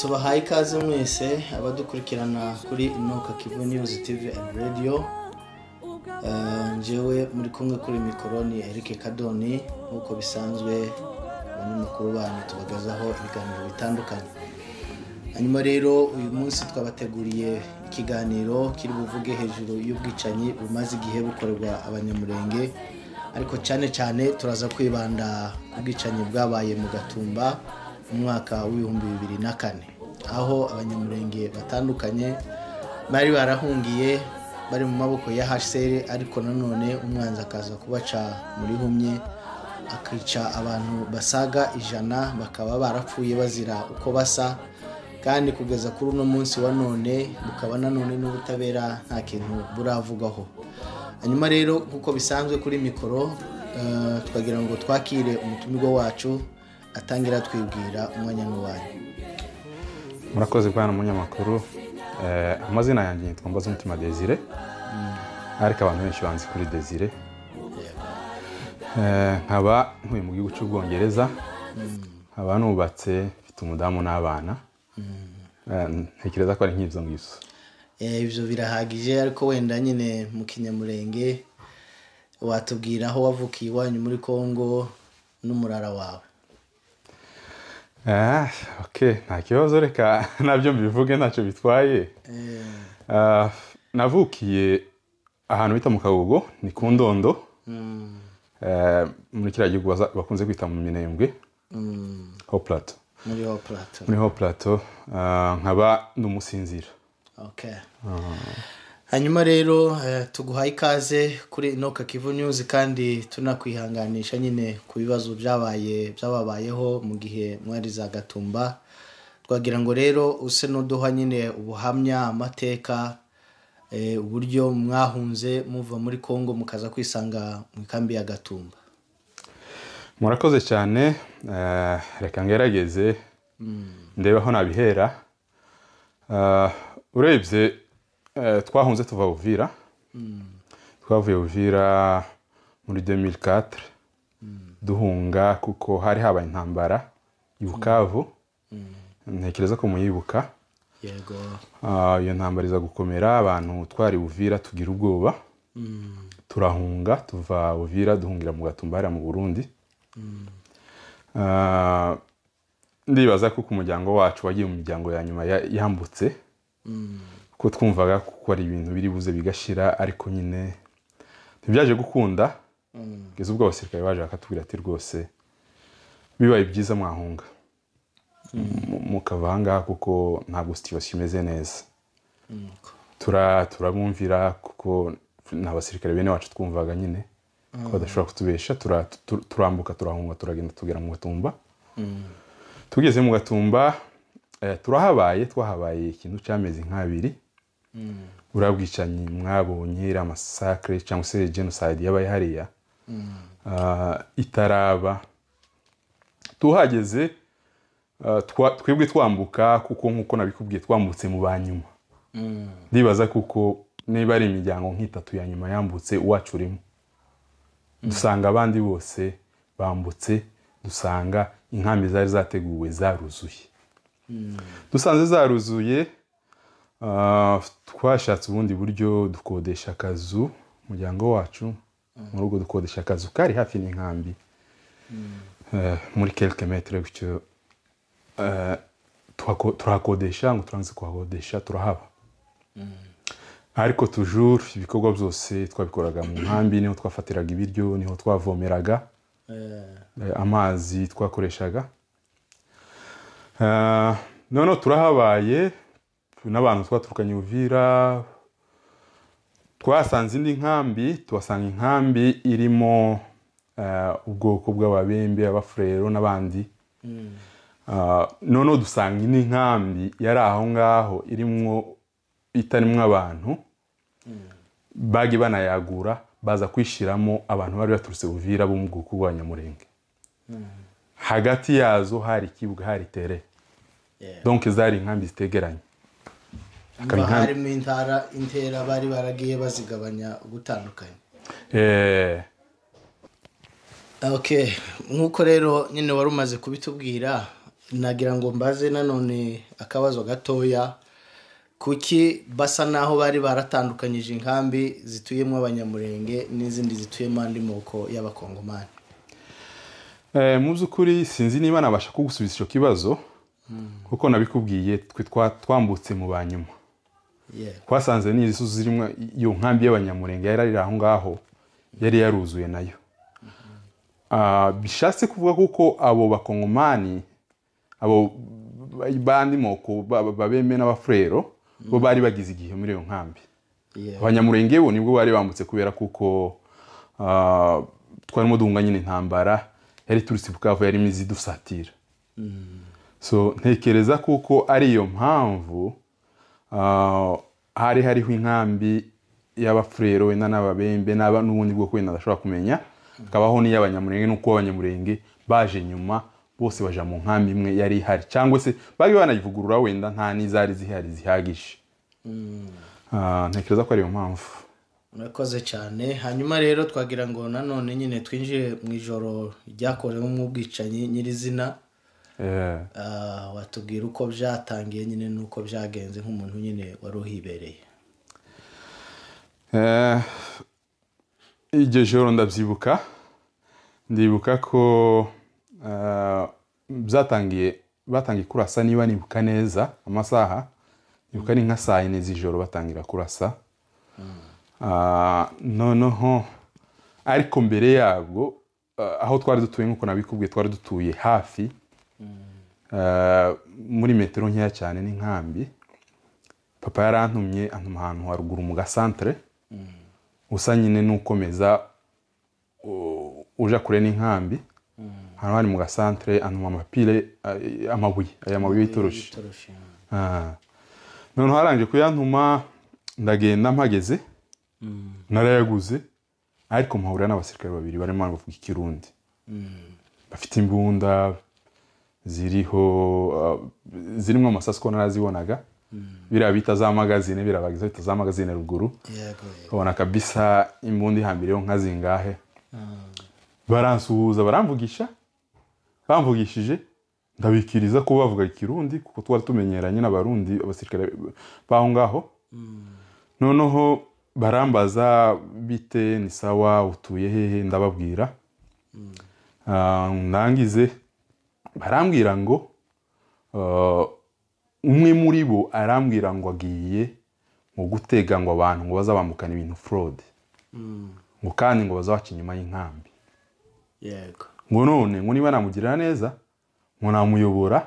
tubahaye ikaze mwese abadukurikirana kuri inoka kivu nibuzi tivi andi radiyo njyewe muri kumwe kuri mikoro ni eric kadoni nk'uko bisanzwe abanyamakuru banyu tubagazaho ibiganiro bitandukanye hanyuma rero uyu munsi twabateguriye ikiganiro kiri buvuge hejuru y'ubwicanyi bumaze igihe bukorerwa abanyamurenge ariko cyane cyane turaza kwibanda ku bwicanyi bwabaye mu gatumba mwaka w'ibihumbi bibiri na kane aho abanyamurenge batandukanye bari barahungiye bari mu maboko ya hsr ariko nanone umwanzi akaza kubaca muri humye akica abantu basaga ijana bakaba barapfuye bazira uko basa kandi kugeza kuri uno munsi wa none bukaba nanone n'ubutabera nta kintu buravugaho hanyuma rero nk'uko bisanzwe kuri mikoro eh, twagira ngo twakire umutumirwa wacu atangira twibwira umwanya n'uwanyu murakoze bwana umunyamakuru eh, amazina yanjye yitwa umutima desire mm. ariko abantu benshi banzi kuri desire eh, nkaba ntuye mu gihugu cy'ubwongereza mm. nkaba nubatse mfite umudamu n'abana mm. eh, ntekereza ko ari nk'ibyo ngibyo ibyo birahagije ariko wenda nyine mu kinyamurenge watubwira aho wavukiye iwanyu muri congo n'umurara wawe nta eh, kibazo reka nabyo mbivuge ntacyo bitwaye eh. eh, navukiye ahantu bita mu kagugu ni ku ndondo mm. muri kiriya gihugu bakunze kwita mu minembwe mm. ho purato muri ho purato nkaba ni hanyuma rero eh, tuguhaye ikaze kuri inoka kivu nyuzi kandi tunakwihanganisha nyine ku bibazo byabaye byababayeho mu gihe mwariza gatumba twagira ngo rero use n'uduha nyine ubuhamya amateka eh, uburyo mwahunze muva muri congo mukaza kwisanga mu ikambi ya gatumba murakoze cyane eh, reka ngerageze hmm. ndebe aho nabihera urebye Eh, twahunze tuva uvira twavuye uvira muri 2004 duhunga kuko hari habaye intambara y'ubukavu ntekereza ko muyibuka ah, iyo ntambara iza gukomera abantu twari uvira tugira ubwoba turahunga tuva uvira duhungira mu gatumba mu burundi ah, ndibaza ko umuryango wacu wagiye mu miryango ya nyuma yambutse kuko twumvaga ko hari ibintu biri buze bigashira ariko nyine ntibyaje gukunda kugeza mm. ubwo abasirikare baje bakatubwira ati rwose bibaye byiza mwahunga mm. mukava ahangaha kuko ntabwo sitivasiyo imeze neza mm. turabumvira kuko ni abasirikare bene wacu twumvaga nyine ko badashobora kutubesha turambuka turahunga turagenda tugera mu gatumba tugeze mu gatumba eh, turahabaye twahabaye ikintu cy'amezi nk'abiri buriya bwicanyi mwabonye iriya cyangwa se jenoside yabaye hariya ah, itaraba tuhageze ah, twebwe twambuka kuko nk'uko nabikubwiye twambutse mu ba nyuma ndibaza kuko niba ari imiryango nk'itatu ya nyuma yambutse uwacu urimo dusanga abandi bose bambutse dusanga inkambi zari zateguwe zaruzuye dusanze zaruzuye Ah, twashatse ubundi buryo dukodesha akazu umuryango wacu muri ubwo dukodesha akazu kari hafi n'inkambi hmm. eh, muri kelike metero gutyo eh, turahakodesha ngo turangize kuhakodesha turahaba hmm. ariko tujuru ibikorwa byose twabikoraga mu nkambi niho twafatiraga ibiryo niho twavomeraga eh. amazi twakoreshaga noneho turahabaye n'abantu twaturukanye Uvira twasanze indi nkambi tuhasanga inkambi irimo eh, ubwoko bw'ababembe abafurero n'abandi eh, noneho dusanga indi nkambi yari aho ngaho irimo itarimo abantu bajye banayagura baza kwishyiramo abantu bari baturutse Uvira bo mu bwoko bwa Nyamurenge hmm. hagati yazo hari ikibuga hari tere donke zari inkambi zitegeranye niba harimo intera bari baragiye bazigabanya gutandukanye eh. nk'uko rero nyine wari umaze kubitubwira nagira ngo mbaze nanone akabazo gatoya kuki basa naho bari baratandukanyije inkambi zituyemo abanyamurenge n'izindi zituyemo andi moko y'abakongomani eh, mu by'ukuri sinzi niba nabasha kugusubiza icyo kibazo hmm. kuko nabikubwiye twe twambutse mu nyuma twasanze n'izo zirimo iyo nkambi y'abanyamurenge yari ari aho ngaho yari yaruzuye nayo mm-hmm. ah, bishatse kuvuga kuko abo bakongomani abo bandi moko babeme n'abafurero mm-hmm. bo bari bagize igihe muri iyo nkambi abanyamurenge bo nibwo bari bambutse kubera kuko ah, twarimo duhunga nyine intambara yari turutse bukavu yarimo izidusatira mm-hmm. so ntekereza kuko ari iyo mpamvu Ah, hari hariho inkambi y'abafurero wenda n'ababembe n'ubundi bwoko wenda adashobora kumenya hakabaho n'iy'abanyamurenge n'uko abanyamurenge baje nyuma bose baja mu nkambi imwe yari ihari cyangwa se bari banayivugurura wenda nta n'izari zihari zihagije hmm. ah, ntekereza ko ariyo mpamvu murakoze cyane hanyuma rero twagira ngo nanone nyine twinjiye mu ijoro ryakorewe nk'ubwicanyi nyirizina Ah, watubwira uko byatangiye nyine n'uko byagenze nk'umuntu nyine wari uhibereye eh, iryo joro ndabyibuka ndibuka ko eh, byatangiye batangiye kurasa niba nibuka neza amasaha nibuka ni nka saa yine z'ijoro batangira kurasa hmm. ah, noneho ariko mbere yabwo ah, aho twari dutuye nk'uko nabikubwiye twari dutuye hafi muri metero nkeya cyane n'inkambi papa yarantumye antuma ahantu haruguru mu gasantere usa nyine n'ukomeza uje kure n'inkambi mm. hano hari mu gasantere antuma amapire amabuye aya mabuye y'itoroshi ah. noneho arangije kuyantuma ndagenda mpageze mm. narayaguze ariko mpahurira n'abasirikare babiri barimo baravuga ikirundi mm. bafite imbunda ziriho uh, zirimo amasasu ko narazibonaga mm. biriya bita za magazine birabagiza bita za magazine ruguru ubona kabisa imbundi hambiriyeho nka zingahe mm. baransuhuza baramvugisha bamvugishije ndabikiriza ko bavuga ikirundi kuko twari tumenyeranye n'abarundi abasirikare b'aho ngaho mm. noneho barambaza bite ni sawa utuye hehe ndababwira ah, ndangize barambwira ngo umwe muri bo arambwira ngo agiye mu gutega ngo abantu ngo bazabambukane ibintu forode ngo kandi ngo bazabaca inyuma y'inkambi yego ngo none ngo niba namugirira neza ngo namuyobora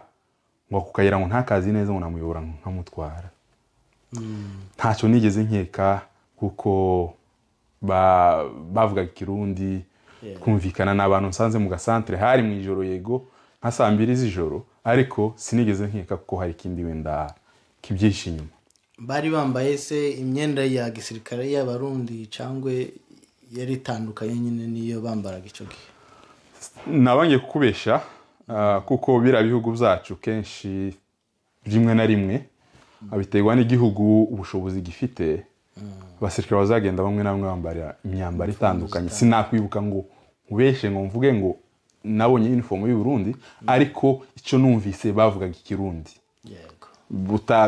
ngo ako kayira ngo ntakazi neza ngo namuyobora nkamutwara ntacyo nigeze nkeka kuko bavuga ikirundi kumvikana n’abantu nsanze mu gasantere hari mu ijoro yego nka saa mbiri z'ijoro ariko sinigeze nkeka kuko hari ikindi wenda kibyihishe inyuma bari bambaye se imyenda ya gisirikare y'abarundi cyangwa yari itandukanye nyine n'iyo bambaraga icyo gihe nabanje kukubesha ah, kuko biriya bihugu byacu kenshi rimwe na rimwe hmm. biterwa n'igihugu ubushobozi gifite hmm. abasirikare bazagenda bamwe na bamwe bambara imyambaro itandukanye sinakwibuka ngo ubeshe ngo mvuge ngo nabonye inifomu y'uburundi mm-hmm. ariko icyo numvise bavugaga ikirundi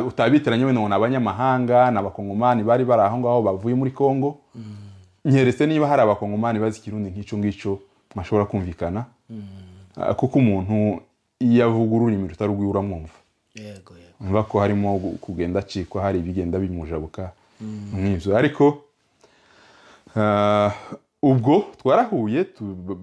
utabitiranye wenda ngo ni abanyamahanga ni abakongomani bari bari aho ngaho bavuye muri congo mm-hmm. nyeretse niba hari abakongomani bazi ikirundi nk'icyo ngicyo mwashobora kumvikana mm-hmm. ah, kuko umuntu iyo avuga ururimi rutarugwiye uramwumva mva ko harimo kugenda acikwa hari ibigenda bimujabuka nk'ibyo mm. ariko ah, ubwo twarahuye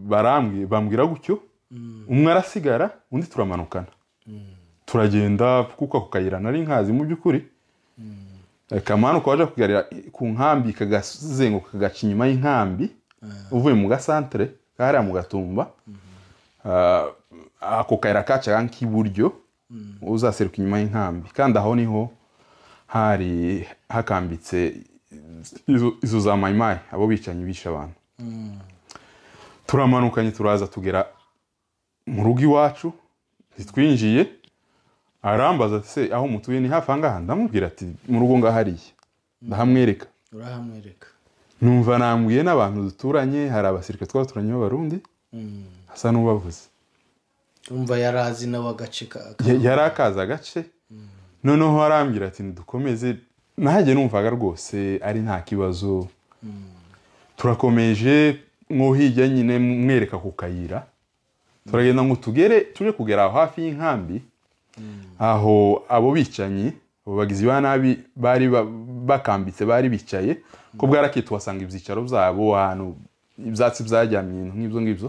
barambwiye bambwira gutyo mm. umwe arasigara undi turamanukana mm. turagenda kuko ako kayira nari nkazi mu by'ukuri mm. kamanuka waje kugarira ku nkambi kagazenguka kagaca inyuma y'inkambi uvuye mu gasantere kariya mu gatumba mm-hmm. ah, ako kayira kacaga nk'iburyo uzaseruka inyuma y'inkambi kandi aho niho hari hakambitse izo za mayimayi abo bicanyi bishe abantu turamanukanye turaza tugera mu rugo iwacu ntitwinjiye arambaza se aho mutuye ni hafi ahangaha ndamubwira ati mu rugo ngahariye ndahamwereka urahamwereka numva nambwiye n'abantu duturanye hari abasirikare twaturanye b'abarundi mm. asa n'ubavuze yumva yari azi nawe agace yari akazi agace mm. noneho arambwira ati ntidukomeze nahajye numvaga rwose ari nta kibazo mm. turakomeje nko hirya nyine mwereka ku kayira turagenda ngo tugere tujye kugera aho hafi y'inkambi aho abo bicanyi abo bagizi ba nabi bari bakambitse bari bicaye ko bwarakeye tuhasanga ibyicaro byabo ahantu ibyatsi byajyamiye nk'ibyo ngibyo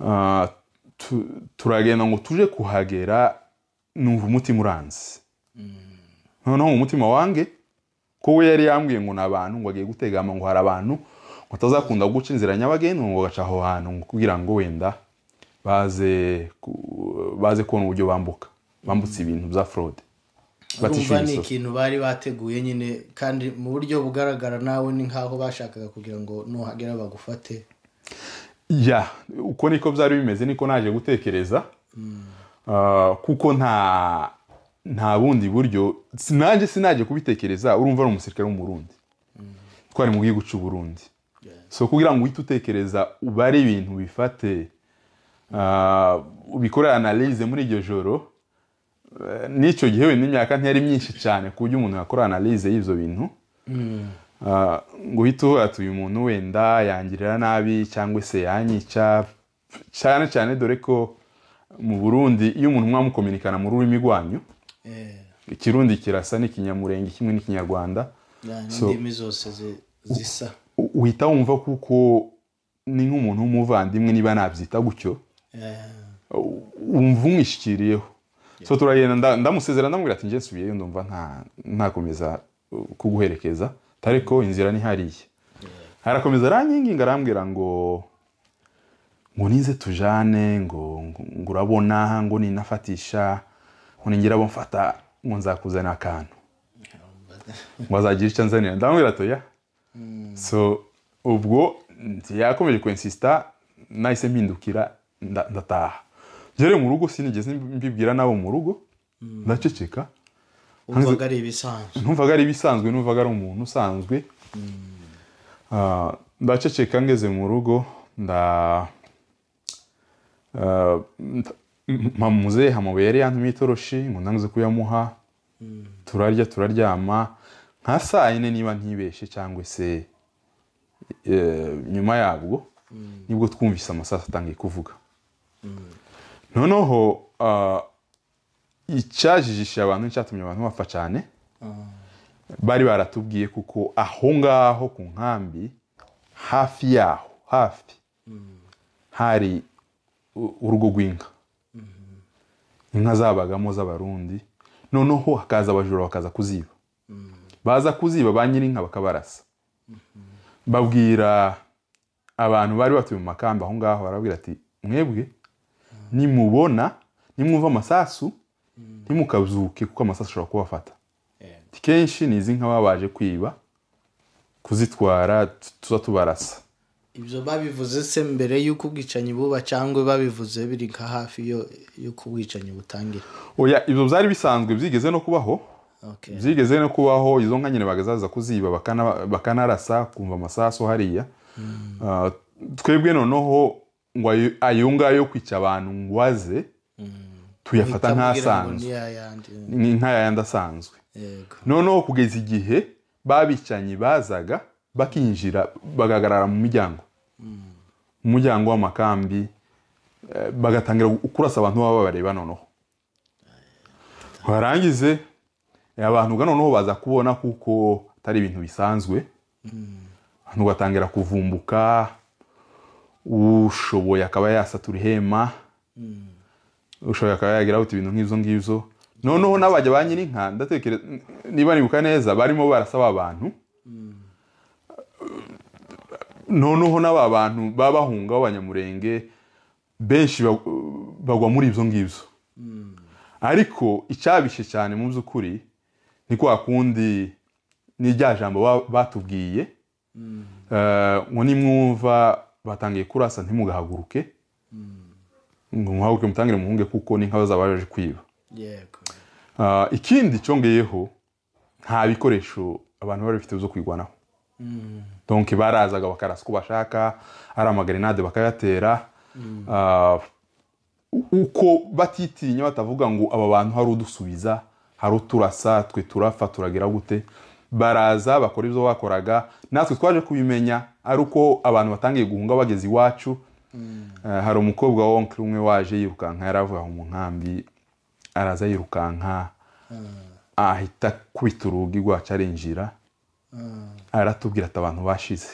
ah, turagenda ngo tujye kuhagera numva umutima uranze mm. noneho mu wange ko yari yambwiye ngo ni abantu ngo agiye gutegama ngo hari abantu ngo atazakunda guca inzira nyabagendwa ngo bagaca aho hantu kugira ngo wenda baze baze kubona uburyo bambuka bambutse ibintu bya forode urumva ni ikintu bari bateguye nyine kandi mu buryo bugaragara nawe ni nk'aho bashakaga kugira ngo nuhagera bagufate ya uko niko byari bimeze niko naje gutekereza hmm. ah, kuko nta nta bundi buryo nanjye sinajya kubitekereza urumva ari umusirikare w'umurundi twari mu bwihugu cy'u Burundi so kugira ngo uhite utekereza ubare ibintu bifate ah, ubikore analize muri iryo joro eh, n'icyo gihe wenda imyaka ntiyari myinshi cyane ku buryo umuntu yakora analize y'ibyo bintu mm. ah, ngo uhite uyu muntu wenda yangirira nabi cyangwa se yanyica cyane cyane dore ko mu burundi iyo umuntu mwamukominikana mu rurimi rwanyu Eh. ikirundi kirasa n'ikinyamurenge kimwe n'ikinyarwanda n'indimi zose zisa uhita wumva kuko ni nk'umuntu w'umuvandimwe niba nabyita gutyo eh. wumva umwishyikiriyeho so turagenda ndamusezera ndamubwira ati njye nsubiyeyo ndumva ntakomeza uh, kuguherekeza ariko ko inzira ni hariya harakomeza arankinginga arambwira ngo ngo ninze tujane ngo urabona ngo ninafatisha ngira abo mfata ngo nzakuzanira akantu ngo azagire icyo nzanira ndamubwira atoya so ubwo yakomeje kwensisita nahise mpindukira ndataha ngere mu rugo sinigeze mbibwira n'abo mu rugo mm. ndaceceka numvaga ari ibisanzwe numvaga ari ibisanzwe numvaga ari umuntu usanzwe mm. ah, ndaceceka ngeze mu rugo nda ah, mama muzehe amabuye yari yantumye itoroshi ngo nanze kuyamuha turarya turaryama nka saa yine niba ntibeshye cyangwa se e, nyuma yabwo nibwo twumvise amasaha atangiye kuvuga noneho icyajijishiye abantu n'icyatumye abantu bapfa cyane bari baratubwiye kuko aho ngaho ku nkambi hafi yaho hafi hari urugo rw'inka inka zabagamo z'abarundi noneho hakaza abajura bakaza kuziba baza kuziba ba nyir'inka bakabarasa babwira abantu bari batuye mu makamba aho ngaho barabwira ati mwebwe nimubona nimwumva amasasu ntimukazuke kuko amasasu ashobora kubafata eh. kenshi ni izi nka baba baje kwiba kuzitwara tuza tubarasa ibyo babivuze se mbere y'uko ubwicanyi buba cyangwa babivuze biri nka hafi y'uko ubwicanyi butangira oya ibyo byari bisanzwe byigeze no kubaho byigeze no kubaho izo nka nyine bagazaza kuziba bakanarasa kumva amasaso hariya hmm. ah, twebwe noneho ngo ayo ngayo kwica abantu ngo aze hmm. tuyafata nk'asanzwe ni nk'ayandi asanzwe noneho kugeza igihe babicanyi bazaga bakinjira bagagarara mu miryango umuryango w'amakambi eh, bagatangira kurasa abantu baba babareba noneho barangize eh, abantu noneho baza kubona kuko atari ibintu bisanzwe abantu batangira kuvumbuka ushoboye akaba yasatura ihema ushoboye akaba yagira uti ibintu nk'izo ngibyo noneho n'abajya ba nyir'inka ndatekereza niba nibuka neza barimo barasaba abantu noneho n'aba bantu baba bahunga b'abanyamurenge benshi bagwa muri ibyo ngibyo ariko icyabishe cyane mu by'ukuri ni kwa kundi ni jambo batubwiye eh, ngo nimwumva batangiye kurasa ntimugahaguruke ngo muhaguruke mutangire muhunge kuko ni nk'abaza baje kwiba eh, ikindi cyongeyeho nta bikoresho abantu bari bafite byo kwigwanaho Donki barazaga bakarasa uko bashaka ari amagrenade bakayatera ah, uko batitinya batavuga ngo aba bantu hari udusubiza hari uturasa twe turapfa turagira gute baraza bakora ibyo bakoraga natwe twaje kubimenya ari uko abantu batangiye guhunga bageze iwacu eh, hari umukobwa wonke umwe waje yirukanka yaravuye mu nkambi araza yirukanka hmm. ahita akubita urugi rwacu arinjira aratubwira ah. ati ah. abantu bashize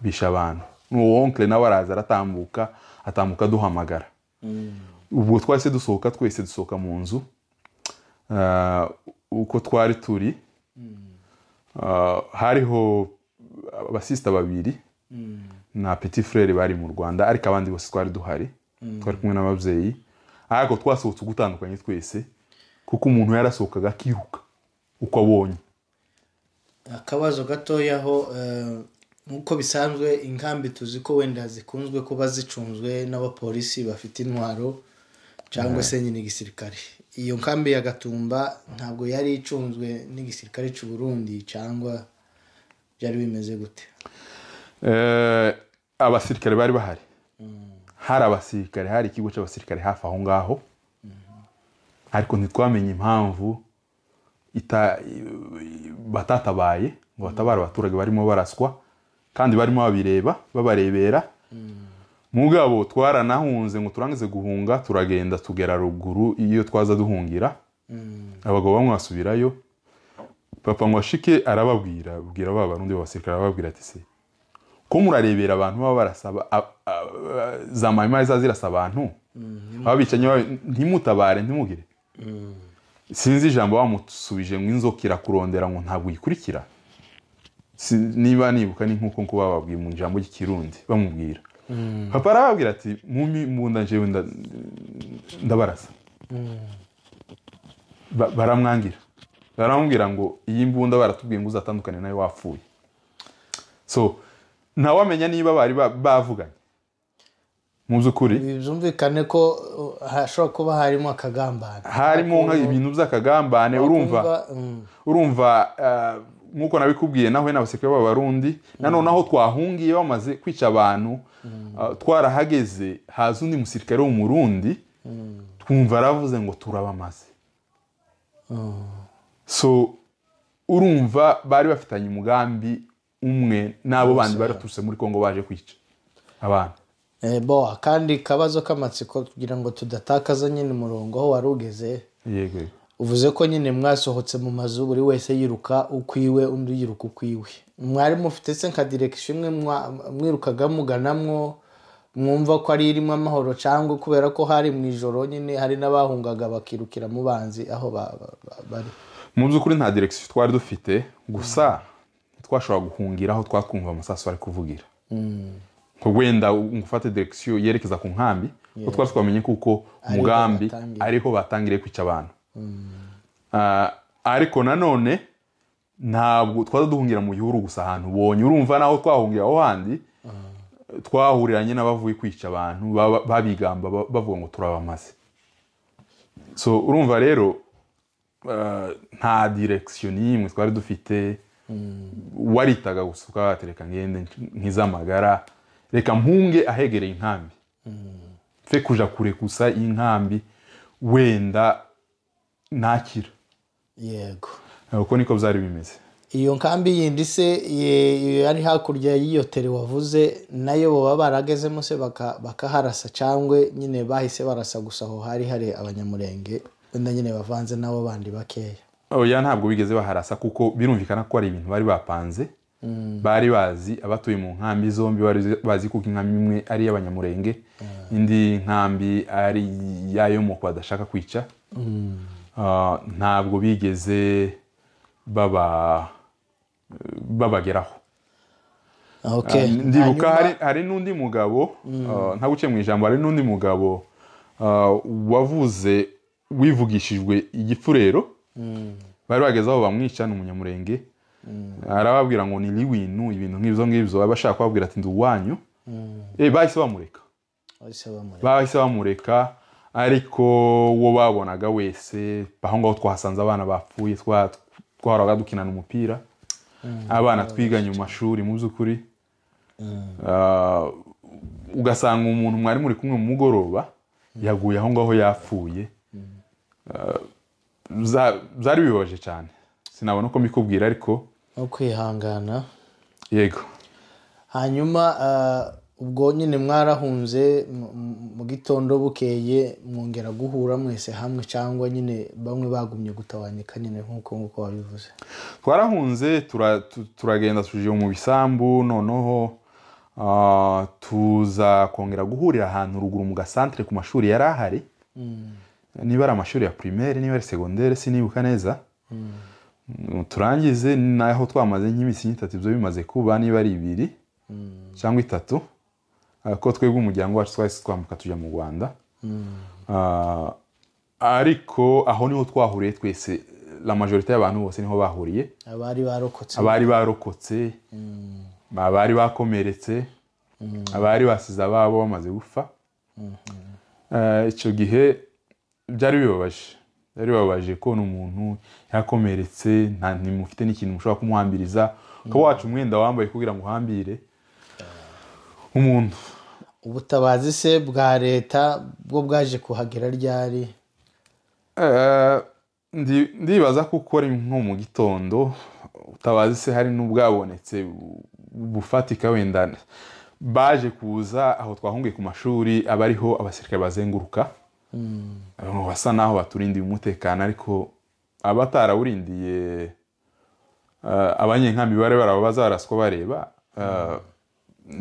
bishe abantu n'uwo wonkere nawe araza aratambuka atambuka aduhamagara mm. ubwo twahise dusohoka twese dusohoka mu nzu eh, uko twari turi mm. hariho eh, abasisita babiri mm. na peti furere bari mu rwanda ariko abandi bose twari duhari twari kumwe n'ababyeyi ariko twasohotse ugutandukanye twese kuko umuntu yarasohokaga akiruka uko abonye akabazo gatoya aho eh, nk'uko bisanzwe inkambi tuzi ko wenda zikunzwe kuba zicunzwe n'abapolisi bafite intwaro cyangwa se eh. nyine igisirikare iyo nkambi ya gatumba ntabwo yari icunzwe n'igisirikare cy'u Burundi cyangwa byari bimeze gute eh, abasirikare bari bahari mm. hari abasirikare hari ikigo cy'abasirikare hafi aho ngaho mm-hmm. ariko ntitwamenye impamvu batatabaye ngo batabare abaturage barimo baraswa kandi barimo babireba babarebera mm. mugabo bwabo twaranahunze ngo turangize guhunga turagenda tugera ruguru iyo twaza duhungira mm. abagabo bamwe basubirayo papa ngo ashike arababwira abwira ba barundi b'abasirikare arababwira ati se ko murarebera abantu baba barasaba za mayima zirasa abantu mm, ababicanyi ntimutabare ntimugire sinzi ijambo bamusubije ngo inzoka irakurondera ngo ntabwo uyikurikira niba nibuka ni nk'uko nkuba bababwiye mu ijambo ry'ikirundi bamubwira mm. papa arababwira ati munda njyewe ndabarasa mm. baramwangira baramubwira ngo iyi mbunda baratubwiye ngo uzatandukane nawe wapfuye so ntawamenya niba bari bavuganye mu byumvikane ko uh, hashobora kuba harimo akagambane harimo ibintu by'akagambane urumva mm. urumva uh, nk'uko nabikubwiye nawe n'abasirikare b'abarundi nanone mm. aho twahungiye bamaze kwica abantu mm. uh, twarahageze haza undi musirikare w'umurundi twumva aravuze ngo turabamaze so urumva bari bafitanye umugambi umwe n'abo bandi baraturutse muri congo baje kwica abantu Eh, boha kandi kabazo k'amatsiko kugira ngo tudatakaza nyine umurongo aho wari ugeze yego uvuze ko nyine mwasohotse mu mazu buri wese yiruka ukwiwe undi yiruka ukwiwe mwari ufite se nka direkisiyo imwe mwirukaga muganamwo mwumva ko ari irimo amahoro cyangwa kubera ko hari mu ijoro nyine hari n'abahungaga bakirukira mu banzi aho bari mu by'ukuri nta direkisiyo twari dufite gusa ntitwashobora mm. guhungira aho twakumva amasaso bari kuvugira mm. ngo wenda ngo direkisiyo yerekeza ku nkambi ko twari twamenye kuko umugambi ariho batangiriye kwica abantu mm. ah, ariko nanone ntabwo twari duhungira mu gihuru gusa ahantu ubonye urumva naho twahungira aho handi ah. twahuriranye n'abavuye kwica abantu babigamba bavuga ngo turabamaze so urumva rero ah, nta direkisiyo n'imwe twari dufite mm. waritaga gusa ukabatereka nk'iz'amagara reka mpunge ahegereye inkambi mfe kuja kure gusa iyi wenda nakira yego uko niko byari bimeze iyo nkambi yindi se yari hakurya y'iyo tere wavuze nayo baba baragezemo se bakaharasa cyangwa nyine bahise barasa gusa aho hari hari abanyamurenge wenda nyine bavanze nabo bandi bakeya oya ntabwo bigeze baharasa kuko birumvikana ko hari ibintu bari bapanze Mm. bari bazi abatuye mu nkambi zombi bazi ko inkambi imwe ari iy'abanyamurenge mm. indi nkambi ari iyayo moko badashaka kwica mm. ah, ntabwo bigeze baba babageraho ah, ah, ndibuka hari n'undi mugabo ntaguce mu ijambo hari n'undi mugabo wavuze wivugishijwe igipfurero bari bageze aho bamwica ni umunyamurenge Mm. arababwira ngo ni riwinu ibintu nk'ibyo ngibyo baba bashaka kubabwira ati inzu mm. eh, bahise bamureka bahise bamureka ariko uwo babonaga wese aho ngaho twahasanze abana bapfuye twahoraga dukinana umupira mm. abana twiganye mu mashuri mu by'ukuri ah, ugasanga umuntu mwari muri kumwe mu mugoroba yaguye aho ngaho yapfuye byari ah, bibabaje cyane sinabona uko mbikubwira ariko no kwihangana yego hanyuma eh, ubwo nyine mwarahunze mu gitondo bukeye mwongera guhura mwese hamwe cyangwa nyine bamwe bagumye gutabanyika nyine nk'uko nk'uko wabivuze twarahunze turagenda tujya mu bisambu noneho ah, tuza kongera guhurira ahantu ruguru mu gasantere ku mashuri yari ahari mm. niba ari amashuri ya primaire niba ari segondere sinibuka neza mm. turangize naho twamaze nk'iminsi itatu ibyo bimaze kuba niba ari ibiri cyangwa itatu ah, ko twebwe umuryango wacu twahise twambuka tujya mu rwanda ah, ariko aho niho twahuriye twese la majorita y'abantu bose niho bahuriye abari barokotse abari barokotse mm, abari bakomeretse mm. abari basize ababo bamaze gupfa mm-hmm. ah, icyo gihe byari bibabaje byari bibabaje kubona umuntu yakomeretse nta ntimufite n'ikintu mushobora kumuhambiriza ukaba wacu umwenda wambaye kugira ngo uhambire umuntu ubutabazi se bwa leta bwo bwaje kuhagera ryari eh, ndibaza ko ukora nko mu gitondo utabazi se hari n'ubwabonetse bufatika wenda baje kuza aho twahungiye ku mashuri aba ariho abasirikare bazenguruka basa naho baturindiye umutekano ariko abatarawurindiye eh, abanyenkambi bari barababaza baraswa bareba eh,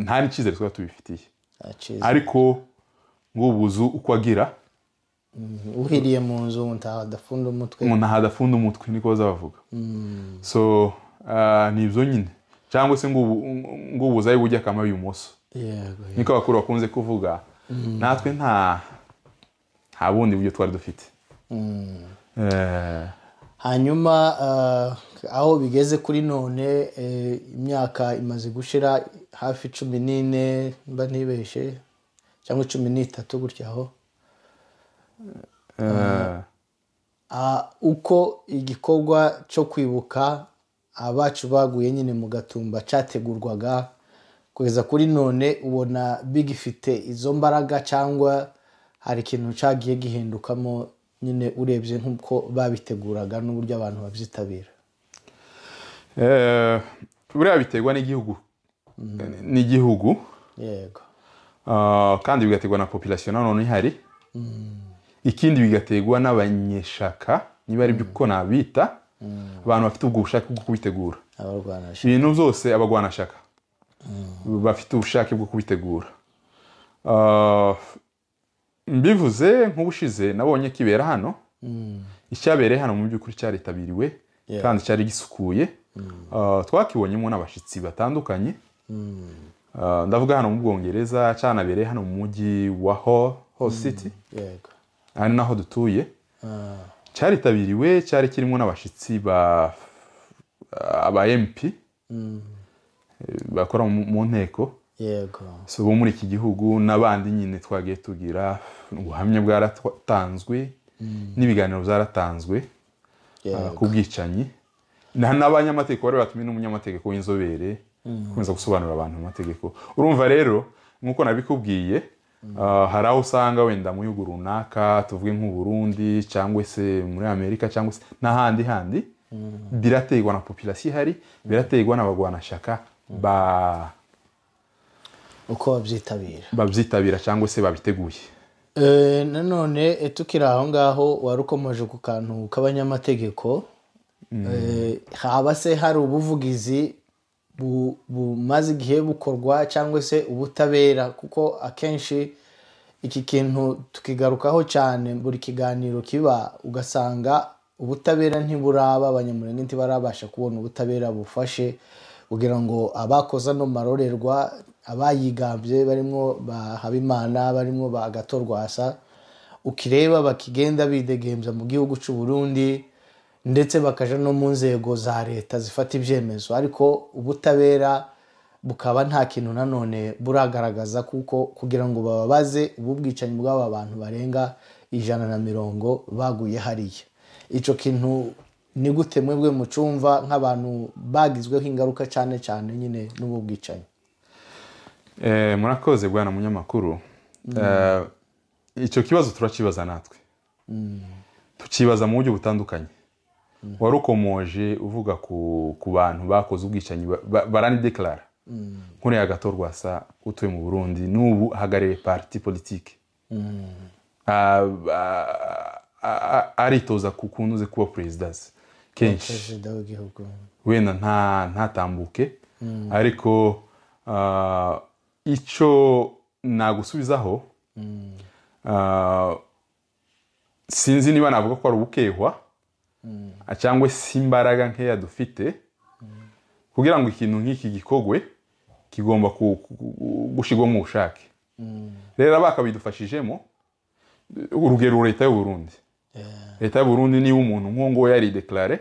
nta n'icyizere twaba tubifitiye ariko nk'ubuzu uko agira mm-hmm. uhiriye mu nzu ntaho umutwe ntaho adafunda umutwe niko bazabavuga mm. so eh, ni ibyo nyine cyangwa se ngo ubuzayi bujya akama y'ibumoso niko abakuru bakunze kuvuga mm. natwe nta nta bundi buryo twari dufite hanyuma aho bigeze kuri none imyaka imaze gushira hafi cumi n'ine mba ntibeshe cyangwa cumi n'itatu gutya aho uko igikorwa cyo kwibuka abacu baguye nyine mu gatumba cyategurwaga kugeza kuri none ubona bigifite izo mbaraga cyangwa hari ikintu cyagiye gihindukamo nyine urebye nk'uko babiteguraga n'uburyo abantu babyitabira eh, buriya biterwa n'igihugu mm-hmm. n'igihugu yego ah, kandi bigaterwa na populasiyo nanone ihari mm-hmm. ikindi bigaterwa n'abanyeshaka niba ari mm-hmm. uko nabita abantu bafite ubwo bushake bwo kubitegura ibintu byose abagwanashaka bafite ubushake bwo kubitegura ah, mbivuze nk'ubushize nabonye kibera hano hmm. icyabereye hano mu by'ukuri cyaritabiriwe kandi cyari gisukuye hmm. ah, twakibonyemo n'abashyitsi batandukanye hmm. ah, ndavuga hano mu bwongereza cyanabereye hano mu mujyi wa ho siti ari naho dutuye ah. cyaritabiriwe cyari kirimo n'abashyitsi ba mp eh, bakora mu nteko yego si bo muri iki gihugu n'abandi nyine twagiye tugira ubuhamya bwaratanzwe mm. n'ibiganiro byaratanzwe ah, ku bwicanyi n'abanyamategeko bari batumye n'umunyamategeko w'inzobere mm. ukomeza gusobanurira abantu amategeko urumva rero nk'uko nabikubwiye mm. ah, hari aho usanga wenda mu bihugu runaka tuvuge nk'uburundi cyangwa se muri amerika cyangwa se n'ahandi handi birategwa na popirasi ihari birategwa n'abagwanashyaka ba uko babyitabira babyitabira cyangwa se babiteguye eh, nanone eh, tukiri aho ngaho wari ukomeje ku kantu k'abanyamategeko mm. eh, haba se hari ubuvugizi bumaze igihe bukorwa cyangwa se ubutabera kuko akenshi iki kintu tukigarukaho cyane buri kiganiro kiba ugasanga ubutabera ntiburaba abanyamurenge ntibarabasha kubona ubutabera bufashe kugira ngo abakoze ano marorerwa abayigambye barimo ba habimana barimo ba gatorwasa ukireba bakigenda bidegembya mu gihugu cy'u Burundi ndetse bakaje no mu nzego za leta zifata ibyemezo ariko ubutabera bukaba nta kintu nanone buragaragaza kuko kugira ngo bababaze ubu bwicanyi bw'aba bantu barenga ijana na mirongo baguye hariya icyo kintu ni gute mwebwe mucumva nk'abantu bagizweho ingaruka cyane cyane nyine n'ubu bwicanyi eh, murakoze bwana munyamakuru eh, icyo kibazo turakibaza natwe mm. tukibaza mu buryo butandukanye mm. wari ukomoje uvuga ku bantu bakoze ubwicanyi baranidekarara mm. nkuriya gato rwasa utuye mu burundi n'ubu ahagarariye pariti politiki ah, aritoza ku kuntu uze kuba perezida ze kenshi wenda ntatambuke mm. ariko ah, icyo nagusubizaho mm. ah, sinzi niba navuga ko ari ubukehwa mm. ah, cyangwa se imbaraga nkeya dufite kugira ngo ikintu nk'iki gikogwe kigomba gushyirwamo ubushake rero bakabidufashijemo urugero leta y'uburundi leta y'uburundi niba umuntu nk'uwo nguwo yaridekarare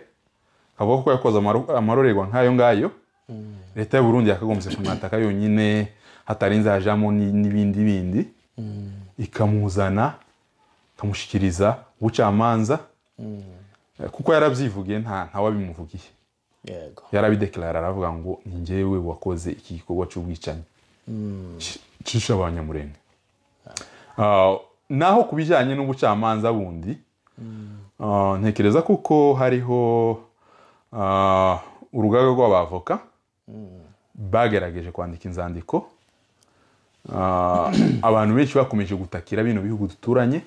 avuga ko yakoze amarorerwa nk'ayo ngayo mm. leta y'u Burundi yakagombye kumwataka yonyine hatarinze hajamo n'ibindi bindi mm. ikamuzana ikamushyikiriza ubucamanza mm. eh, kuko yarabyivugiye nta ntawabimuvugiye yarabidekarara aravuga ngo ni njyewe wakoze iki gikorwa cy'ubwicanyi cisha abanyamurenge ah, naho ku bijyanye n'ubucamanza bundi ah, ntekereza kuko hariho urugaga rw'abavoka bagerageje kwandika inzandiko abantu benshi bakomeje gutakira bino bihugu duturanye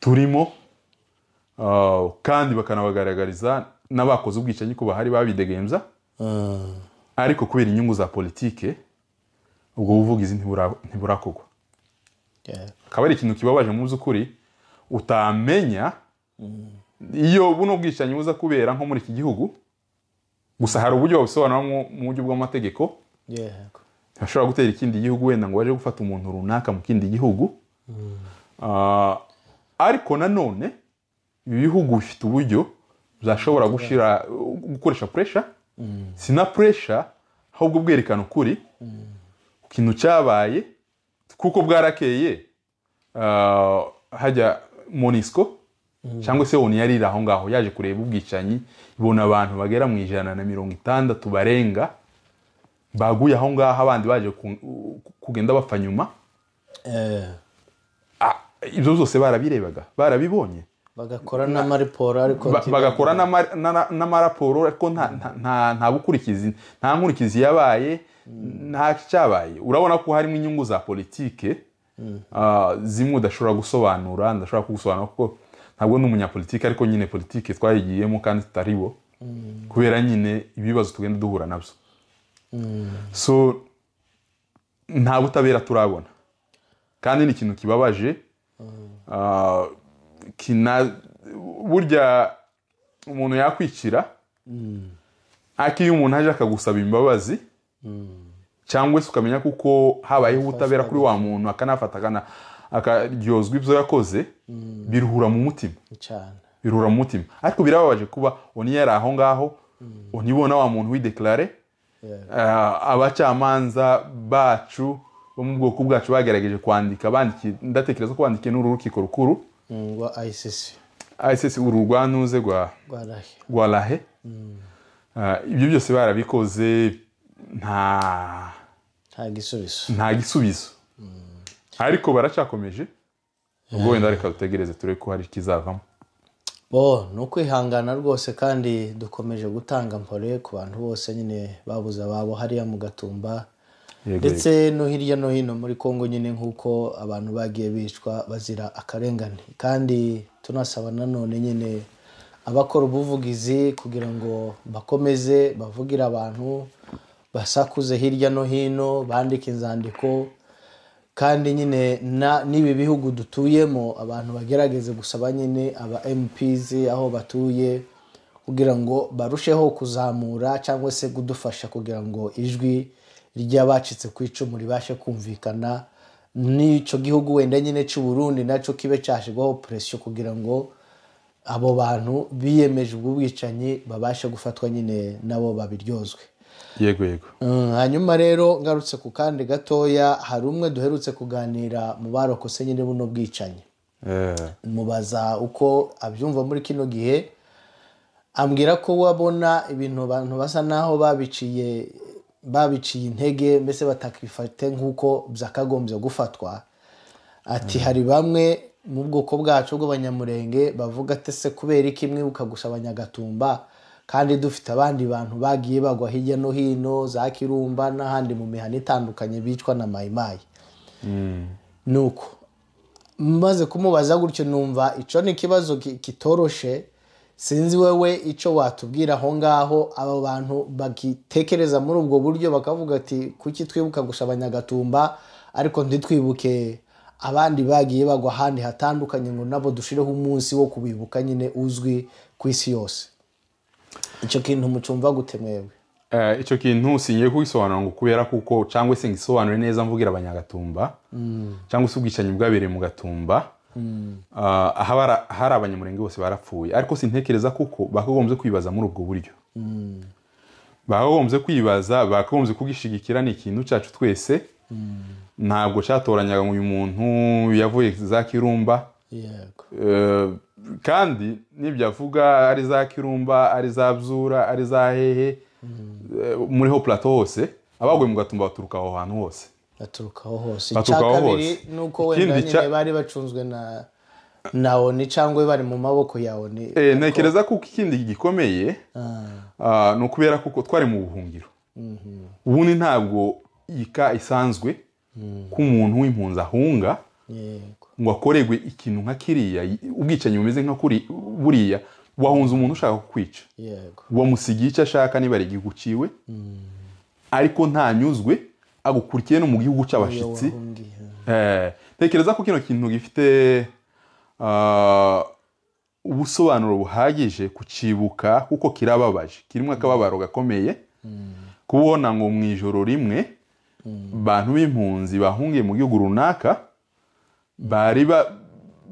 turimo kandi bakanabagaragariza n'abakoze ubwicanyi ko bahari babidegembya ah. ariko kubera inyungu za politiki ubwo buvugizi ntiburakugwa akaba ari ikintu kibabaje mu by'ukuri utamenya mm. iyo buno bwicanyi buza kubera nko muri iki gihugu gusa hari uburyo babisobanura mu buryo bw'amategeko bashobora gutera ikindi gihugu wenda ngo bajye gufata umuntu runaka mu kindi gihugu mm. ah, ariko nanone ibi bihugu bifite uburyo byashobora gukoresha puresha mm. si na puresha ahubwo bwerekana ukuri mm. ikintu cyabaye kuko bwarakeye ah, hajya monisiko cyangwa mm. se onu yarira aho ngaho yaje kureba ubwicanyi ibona abantu bagera mu ijana na mirongo itandatu barenga baguye aho ngaho abandi baje kugenda bapfa nyuma eh. ah, ibyo byose barabirebaga barabibonye bagakora n'amaraporo ariko bagakora n'amaraporo ariko nta mm. bukurikizi nta nkurikizi yabaye mm. nta cyabaye urabona ko harimo inyungu za politiki ah, zimwe udashobora gusobanura ndashobora kugusobanura kuko ntabwo ni umunyapolitike ariko nyine politike twayigiyemo kandi tutariwo mm. kubera nyine ibibazo tugenda duhura nabyo mm. so nta butabera turabona kandi ni ikintu kibabaje mm. ah, burya umuntu yakwikira ariko iyo umuntu aje akagusaba imbabazi cyangwa se ukamenya kuko habayeho ubutabera kuri wa muntu akanafata akana akaryozwa ibyo yakoze hmm. biruhura mu mutima biruhura mu mutima ariko birababaje kuba oni yari aho ngaho unibona hmm. wa muntu w'idekarare eh, abacamanza bacu bo mu bwoko bwacu bagerageje kwandika ndatekereza ko bandikiye n'uru rukuru hmm, rwa ayisesi ayisesi uru rwa rwa rahe eh, ibyo byose barabikoze nta nta gisubizo ariko baracyakomeje ubwo wenda reka dutegereze turebe ko hari ikizavamo bo ni ukwihangana rwose kandi dukomeje gutanga mpore ku bantu bose nyine babuze ababo hariya mu gatumba ndetse no hirya no hino muri congo nyine nk'uko abantu bagiye bicwa bazira akarengane kandi tunasaba nanone nyine abakora ubuvugizi kugira ngo bakomeze bavugire abantu basakuze hirya no hino bandike inzandiko kandi nyine n'ibi bihugu dutuyemo abantu bagerageze gusaba nyine aba MPs aho batuye kugira ngo barusheho kuzamura cyangwa se kudufasha kugira ngo ijwi ry'abacitse ku icumu ribashe kumvikana n'icyo gihugu wenda nyine cy'u Burundi nacyo kibe cyashyirwaho presiyo kugira ngo abo bantu biyemeje ubwo bwicanyi babashe gufatwa nyine nabo babiryozwe yego yego mm, hanyuma rero ngarutse ku kandi gatoya hari umwe duherutse kuganira mu barokose nyine buno bwicanyi eh. mubaza uko abyumva muri kino gihe ambwira ko wabona ibintu abantu basa naho babiciye babiciye intege mbese batakifate nk'uko byakagombye gufatwa ati mm. hari bamwe mu bwoko bwacu bw'abanyamurenge bavuga ati se kubera iki mwibuka gusa abanyagatumba kandi dufite abandi bantu bagiye bagwa hirya no hino za kirumba n'ahandi mu mihanda itandukanye bicwa na mayimayi mm. ni uko maze kumubaza gutyo numva icyo ni ikibazo kitoroshe sinzi wewe icyo watubwira aho ngaho abo bantu bagitekereza muri ubwo buryo bakavuga ati kuki twibuka gusa abanyagatumba ariko ntitwibuke abandi bagiye bagwa ahandi hatandukanye ngo nabo dushireho umunsi wo kubibuka nyine uzwi ku isi yose icyo kintu mucumva gute mwebwe eh, icyo kintu singiye kubisobanura ngo kubera kuko cyangwa se ngisobanure neza mvugira abanyagatumba mm. cyangwa se ubwicanyi bwabereye mu gatumba mm. eh, aha hari abanyamurenge bose barapfuye ariko sintekereza kuko bakagombye kwibaza muri ubwo buryo mm. bakagombye kwibaza bakagombye kugishyigikira ni ikintu cyacu twese ntabwo cyatoranyaga ngo uyu muntu yavuye za kirumba kandi n'ibyo avuga ari za kirumba ari za byura ari za hehe eh, muri ho purato hose abaguye mu gatumba baturuka aho hantu hose baturukaho hose icya ni uko wenda nyine bari bacunzwe na na oni cyangwa bari mu maboko ya oni eh, ntekereza ko ikindi gikomeye ah. Ah, ni ukubera kuko twari mu buhungiro mhm. ubundi ntabwo yika isanzwe mhm. ko umuntu w'impunzi ahunga ngo akoregwe ikintu nka kiriya ubwicanyi bumeze nka buriya wahunze umuntu ushaka kukwica wamusigiye icyo ashaka niba ari igihugu uciwe hmm. ariko ntanyuzwe agukurikiye no mu gihugu cy'abashyitsi eh, tekereza ko kino kintu gifite ah, ubusobanuro buhagije kucibuka kuko kirababaje kirimo akababaro gakomeye hmm. kubona ngo mu ijoro rimwe hmm. bantu b'impunzi bahungiye mu gihugu runaka bari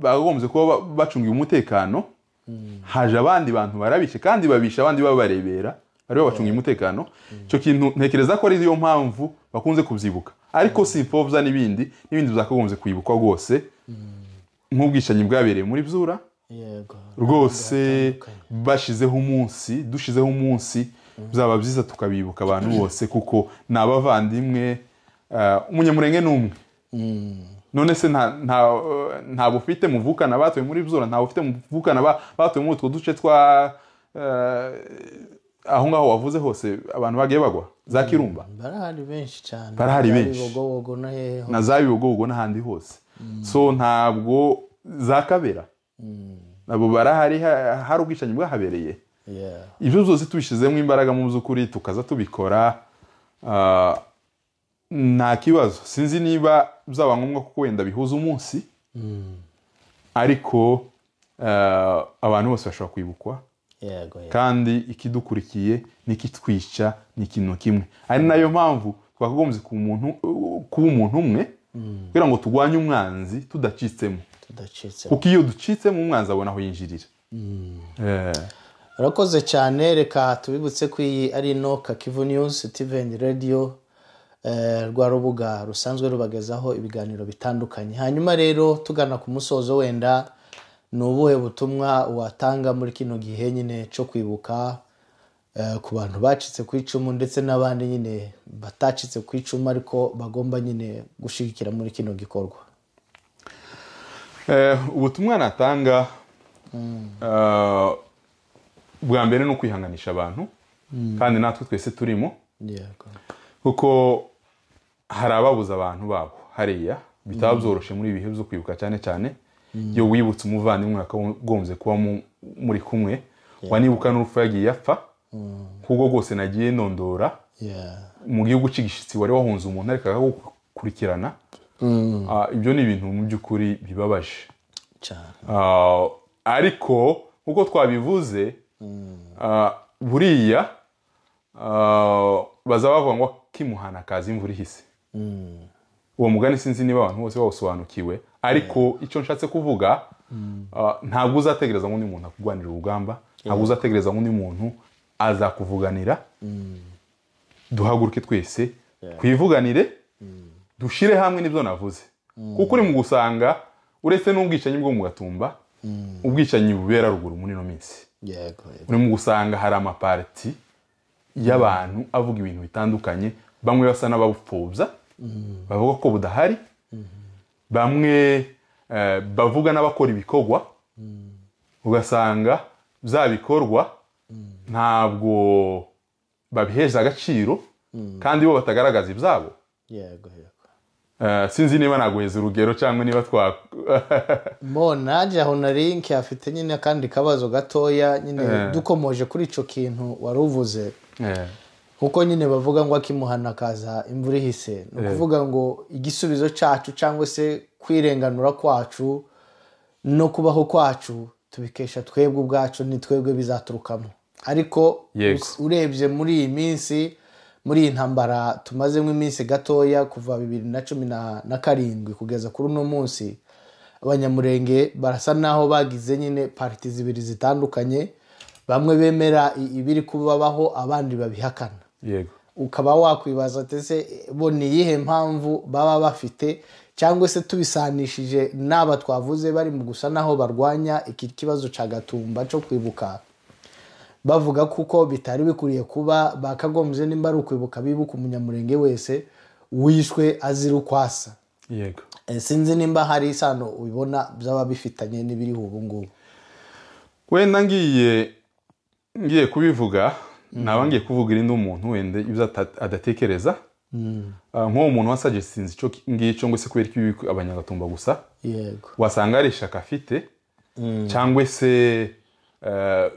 bagombye kuba bacungiwe umutekano mm. haje abandi bantu barabice kandi babisha abandi babarebera aribo bacungiye mm. umutekano mm. icyo kintu ntekereza ko ari yo mpamvu bakunze kubyibuka ariko si imfobya n'ibindi n'ibindi byakagombye kwibukwa rwose nk'ubwicanyi bwabereye muri byura rwose bashizeho umunsi dushizeho umunsi byaba byiza tukabibuka abantu bose kuko ni abavandimwe eh, umunyamurenge ni umwe none se nta bufite muvukana batuye muri bzura ntabwo ufite muvukana batuye muri utwo duce twa eh, aho ngaho wavuze hose abantu bagiye bagwa za hmm, kirumba barahari benshi cyane barahari benshi na za bibogobogo n'ahandi hose hmm. so ntabwo za kabera hmm. nabo barahari hari ubwicanyi bwahabereye ibyo byose tubishyizemo imbaraga mu by'ukuri tukaza tubikora ah, nta kibazo sinzi niba byaba ngombwa ko wenda bihuza umunsi hmm. ariko eh, abantu bose bashobora kwibukwa kandi ikidukurikiye n'ikitwica ni ikintu kimwe ari nayo mpamvu twakagombye kuba umuntu umwe hmm. kugira ngo turwanye umwanzi tudacitsemo kuko iyo ducitsemo umwanzi abona aho yinjirira hmm. eh. urakoze cyane reka tubibutse ko iyi ari ino kakivu niyuzi sitiveni radiyo Eh, rwa rubuga rusanzwe rubagezaho ibiganiro bitandukanye hanyuma rero tugana ku musozo wenda ni ubuhe butumwa watanga muri kino gihe nyine cyo kwibuka eh, ku bantu bacitse ku icumu ndetse n'abandi nyine batacitse ku icumu ariko bagomba nyine gushyigikira muri kino gikorwa eh, ubutumwa natanga hmm. bwa mbere ni ukwihanganisha abantu hmm. kandi natwe twese turimo kuko hari ababuze abantu babo hariya bitaba mm. byoroshye muri ibihe byo kwibuka cyane cyane iyo wibutse umuvandimwe wakagombye kuba muri kumwe wanibuka n'urupfu yagiye apfa nk'ubwo mm. rwose nagiye nondora mu gihugu cy'igishyitsi wari wahunze umuntu ariko akagukurikirana mm. ah, ibyo ni ibintu mu by'ukuri bibabaje ah, ariko nk'uko twabivuze ah, buriya baza bavuga ngo akimuhana akazi imvura ihise uwo mugani sinzi niba abantu bose bawusobanukiwe ariko hmm. icyo nshatse kuvuga hmm. uh, ntabwo uzategereza nk'undi muntu akugwanira urugamba ntabwo uzategereza nk'undi muntu azakuvuganira hmm. duhaguruke twese twivuganire dushyire hamwe n'ibyo navuze kuko uri mu gusanga uretse n'ubwicanyi bwo mu gatumba ubwicanyi bubera ruguru muri ino minsi uri mu gusanga hari amapariti y'abantu avuga ibintu bitandukanye bamwe basa n'abapfubya Mm-hmm. bavuga ko budahari mm-hmm. bamwe eh, bavuga n'abakora ibikorwa mm-hmm. ugasanga bya bikorwa ntabwo babiheza agaciro kandi bo batagaragaza ibyabo eh, sinzi niba naguheza urugero cyangwa niba twa nanjye aho na link afite nyine akandi kabazo gatoya nyine eh. dukomoje kuri icyo kintu wari uvuze kuko nyine bavuga ngo akimuhana akaza imvura ihise ni eh. ukuvuga ngo igisubizo cyacu cyangwa se kwirenganura kwacu no kubaho kwacu tubikesha twebwe ubwacu ni twebwe bizaturukamo ariko urebye muri iyi minsi muri iyi ntambara tumazemo iminsi gatoya kuva bibiri na cumi na karindwi kugeza kuri uno munsi abanyamurenge barasa n'aho bagize nyine pariti zibiri zitandukanye bamwe bemera ibiri kubabaho abandi babihakana yego ukaba wakwibaza ese bo ni iyihe mpamvu baba bafite cyangwa se tubisanishije n'aba twavuze bari mu gusa naho barwanya iki kibazo cya gatumba cyo kwibuka bavuga kuko bitari bikwiriye kuba bakagombye nimba ari ukwibuka bibuka umunyamurenge wese wishwe azira ukwasa yego eh, sinzi nimba hari isano ubibona byaba bifitanye n'ibiriho ubu ngubu wenda ngiye ngiye kubivuga nabangiye kuvuga irindi umuntu wenda ibyo adatekereza mm. ah, nk'uwo muntu wasajesinze icyo ngicyo ngo se kubera ko abanyagatumba gusa wasanga hari ishaka afite mm. cyangwa se eh,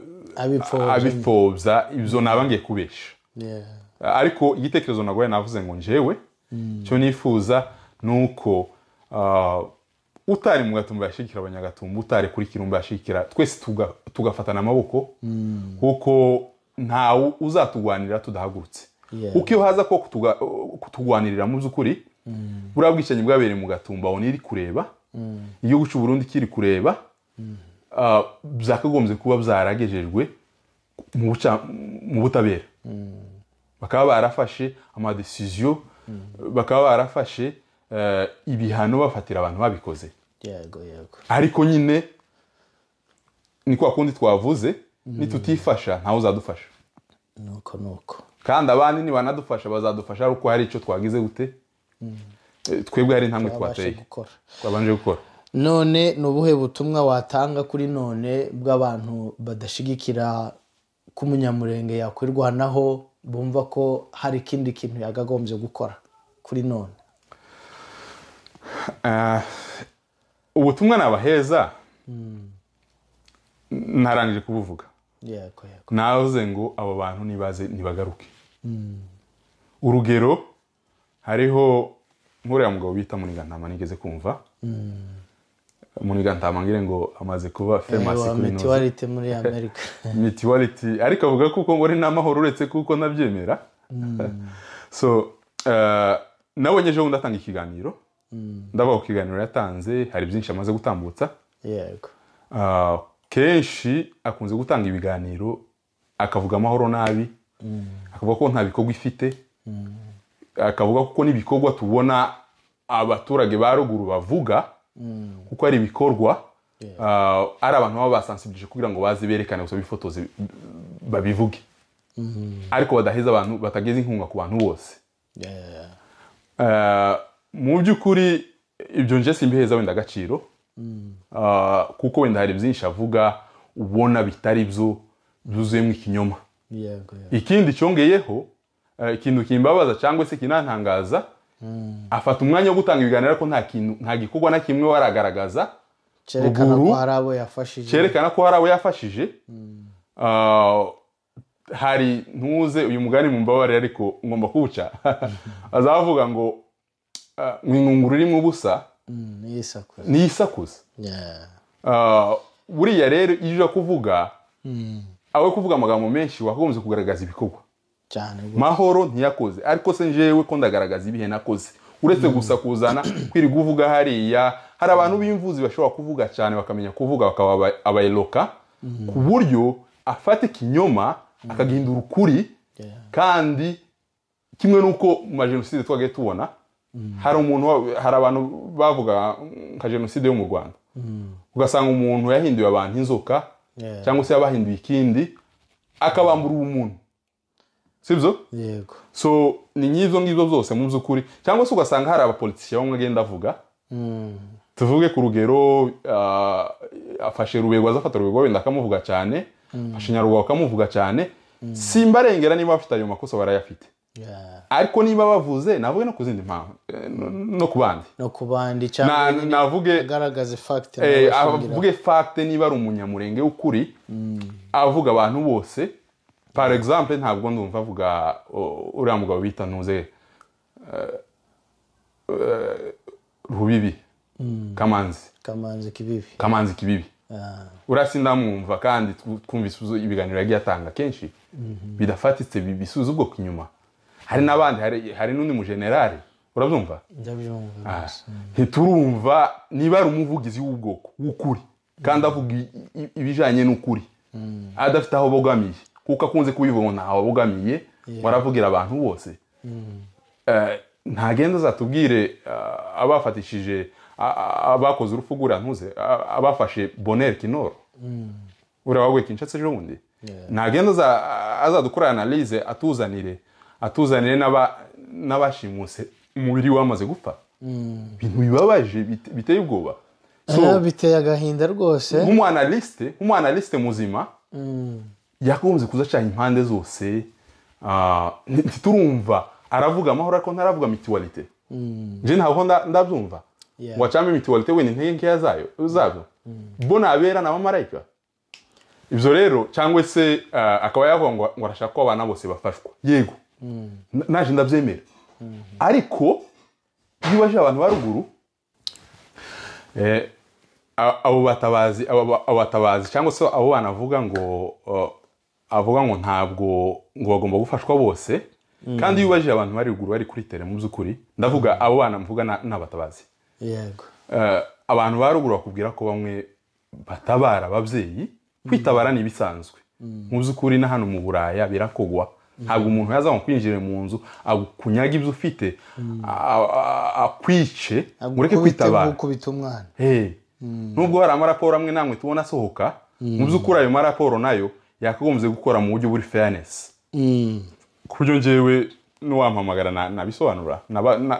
abipfobya ibyo ntabangiye kubesha ah, ariko igitekerezo nagoye navuze ngo njyewe mm. cyo nifuza ni uko ah, utari mu gatumba yashyikira abanyagatumba utari kuri kirumba yashyigikira twese tugafatana amaboko kuko ntawe uzatugwanira tudahagurutse kuko iyo haza ko kutugwanirira mu by'ukuri mm. buriya bwicanyi bwabereye mu gatumba aho iri kureba mm. igihugu cy'u Burundi kiri kureba mm. ah, byakagombye kuba byaragejejwe mu butabera bakaba barafashe amadesiziyo bakaba barafashe eh, ibihano bafatira abantu babikoze ariko nyine ni kwa kundi twavuze nitutifasha ntawe uzadufasha nuko nuko kandi abandi nibanadufasha bazadufasha kuko hari icyo twagize gute hmm. twebwe hari intambwe twateye twabanje gukora none ni ubuhe butumwa watanga kuri none bw'abantu badashigikira ko umunyamurenge yakwirwanaho bumva ko hari ikindi kintu yagagombye gukora kuri none eh, ubutumwa nabaheza hmm. ntarangije kubuvuga navuze ngo abo bantu ntibaze ntibagaruke urugero hariho nk'uriya mugabo bita munigantama nigeze kumva mm. munigantama ngire ngo amaze kuba eh, famasi kuri inoze mitiwariti muri amerika mitiwariti ariko avuga kuko ngo nta mahoro uretse kuko nabyemera mm. so eh, nawe ejo bundi ikiganiro mm. ndabaho ku kiganiro yatanze hari byinshi amaze gutambutsa kenshi akunze gutanga ibiganiro akavuga amahoro nabi mm. akavuga ko nta bikorwa ifite mm. akavuga ko n'ibikorwa tubona abaturage ba ruguru bavuga mm. kuko ari ibikorwa uh, ari abantu baba basansibilije kugira ngo baze berekane gusa bifotoze babivuge mm-hmm. ariko badaheza abantu batageze inkunga ku bantu bose uh, mu by'ukuri ibyo njye simbiheza wenda agaciro Ah, kuko wenda hari byinshi avuga ubona bitari byo byuzuyemo ikinyoma ikindi cyongeyeho eh, ikintu kimbabaza cyangwa se kinantangaza hmm. afata umwanya wo gutanga ibiganiro ariko nta kintu nta gikorwa na kimwe waragaragaza cyerekana ko yafashije cyerekana ko hari abo yafashije hmm. ah, hari ntuze uyu mugani mu mbabare ariko ngomba kuwuca azavuga ngo ah, ngo ingunguru irimo ubusa ni isakuza ah, buriya rero iyo uje kuvuga aho kuvuga amagambo menshi wagombye kugaragaza ibikorwa mahoro ntiyakoze ariko se njyewe ko ndagaragaza ibihe nakoze uretse gusa kuzana kwirirwa uvuga hariya hari abantu b'imvuzi bashobora kuvuga cyane bakamenya kuvuga bakaba abayiroka ku buryo afata ikinyoma akagindura ukuri kandi kimwe n'uko mu majenoside twagiye tubona hari umuntu hari abantu bavuga mm, nka jenoside yo mu rwanda ugasanga umuntu yahinduye abantu inzoka cyangwa se yabahinduye ikindi akabambura ubumuntu sibyo yego so ni nk'izo ngizo zose mu by'ukuri cyangwa se ugasanga hari abapolitisiye bamwe agenda avuga mm. tuvuge ku rugero ah, afashe ruberwa azafata ruberwa wenda akamuvuga cyane mm. afashe nyarubavu akamuvuga cyane simba arengera niba bafite ayo makosa barayafite ariko niba bavuze navuge no ku zindi mpamvu eh, no ku bandi no ku bandi cyangwa navuge agaragaza eh, ifakiti avuge fagite niba ari umunyamurenge w'ukuri hmm. avuga abantu bose para egisampe ntabwo ndumva avuga uriya mugabo bita ntuze eh, rubibi hmm. kamanzi kamanzi kibibi kamanzi kibibi ah. urasi ndamwumva kandi twumvise ibiganiro yagiye atanga kenshi mhm. bidafatitse bisubiza inyuma hari n'abandi hari n'undi mujenerali urabyumva ah, ntiturumva niba ari umuvugizi w'ubwoko w'ukuri kandi avuga ibijyanye n'ukuri hmm. adafite aho bogamiye kuko akunze kubivuga ntaho abogamiye waravugira abantu bose hmm. eh, ntagenda azatubwire eh, abafatishije abakoze urupfu rw'urantuze abafashe boneri kinoro hmm. urabawe kinshatse ejo bundi ntagenda azadukorera analize atuzanire atuzaniye n'abashimuse umubiri wamaze gupfa ibintu bibabaje biteye ubwoba eh, biteye agahinda rwose nk'umwanarisite nk'umwanarisite muzima yagombye kuzacana impande zose ah, ntiturumva aravuga amahoro ariko ntaravuga mituwarite njye ntabwo ndabyumva ngo acame mituwarite wenda intege nkeya zayo zabyo bo nabera n'abamarayika ibyo rero cyangwa se ah, akaba yavuga ngo arashaka ko abana bose bafashwa yego naje ndabyemera ariko iyo abantu ba ruguru eh, abo batabazi abo batabazi cyangwa se abo banavuga ngo eh, avuga ngo ntabwo ngo bagomba gufashwa bose kandi iyo ubajije abantu bari ruguru bari kuri tere mu by'ukuri ndavuga abo bana mvuga ni abatabazi yego eh, abantu ba ruguru bakubwira ko bamwe batabara ababyeyi kwitabara ni ibisanzwe mm. mu by'ukuri na hano mu buraya birakogwa ntabwo mm. umuntu yaza akwinjire mu nzu akunyaga ibyo ufite mm. akwice mureke kwitabara eh. mm. nubwo hari amaraporo amwe namwe tubona asohoka mu by'ukuri ayo maraporo nayo yakagombye gukora mu buryo buri fairness ku buryo ngewe n'uwampamagara nabisobanura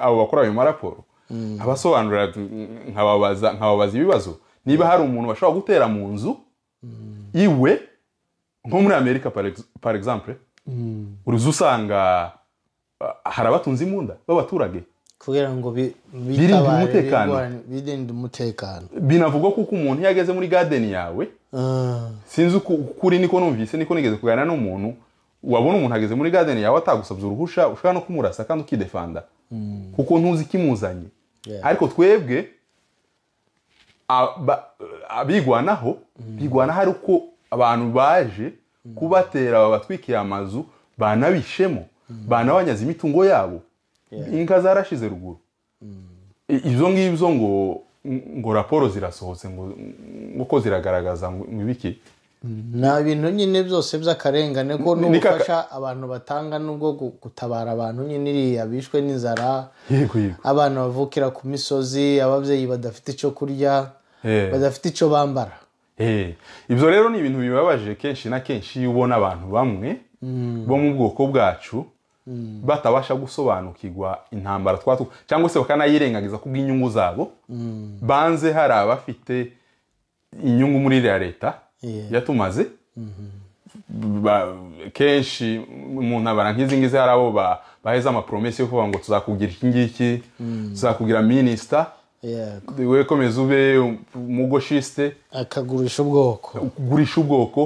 abo bakora ayo maraporo abasobanurira nkababaza ibibazo niba hari umuntu bashobora gutera mu nzu iwe nko muri amerika par exemple uruzi usanga hari abatunze imbunda b'abaturage kugira ngo birinde umutekano binavugwa kuko umuntu iyo ageze muri gadeni yawe sinzi ukuri niko numvise niko nigeze kuganira n'umuntu wabona umuntu ageze muri gadeni yawe atagusabye uruhusha ushobora no kumurasa kandi ukidefanda kuko ntuzi ikimuzanye ariko twebwe abigwanaho bigwanaho ari uko abantu baje Mm. kubatera babatwikiye amazu banabishemo mm. banabanyaze imitungo yabo inka zarashize ruguru mm. izo ngibyo ngo ngo raporo zirasohotse ngo ko ziragaragaza ngo ibiki nta bintu nyine byose by'akarengane ko n'ubufasha abantu batanga n'ubwo gutabara abantu nyine iriya bishwe n'inzara abana bavukira ku misozi ababyeyi badafite icyo kurya eh. badafite icyo bambara Eh, ibyo rero ni ibintu bibabaje kenshi na kenshi iyo ubona abantu bamwe mm. bo mu bwoko bwacu mm. batabasha gusobanukirwa intambara twatu cyangwa se bakanayirengagiza ku bw'inyungu zabo mm. banze hari abafite inyungu muri iriya leta yatumaze mm-hmm. kenshi mu ntabara nk'izi ngizi hari abo baheze amaporomesi yo kuvuga ngo tuzakugira iki ngiki tuzakugira minisita we komeza ube umugoshiste akagurisha ubwoko ugurisha ubwoko